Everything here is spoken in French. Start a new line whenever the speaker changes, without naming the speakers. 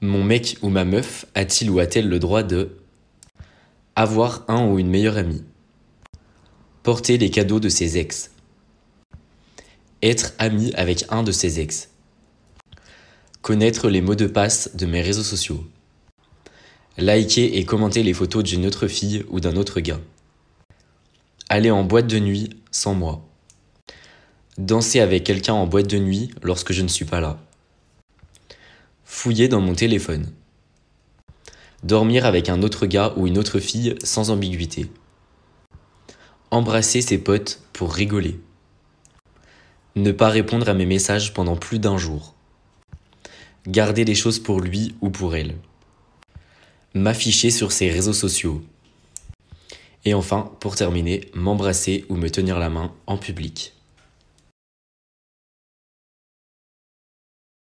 Mon mec ou ma meuf a-t-il ou a-t-elle le droit de avoir un ou une meilleure amie Porter les cadeaux de ses ex. Être ami avec un de ses ex. Connaître les mots de passe de mes réseaux sociaux. Liker et commenter les photos d'une autre fille ou d'un autre gars. Aller en boîte de nuit sans moi. Danser avec quelqu'un en boîte de nuit lorsque je ne suis pas là fouiller dans mon téléphone. Dormir avec un autre gars ou une autre fille sans ambiguïté. Embrasser ses potes pour rigoler. Ne pas répondre à mes messages pendant plus d'un jour. Garder les choses pour lui ou pour elle. M'afficher sur ses réseaux sociaux. Et enfin, pour terminer, m'embrasser ou me tenir la main en public.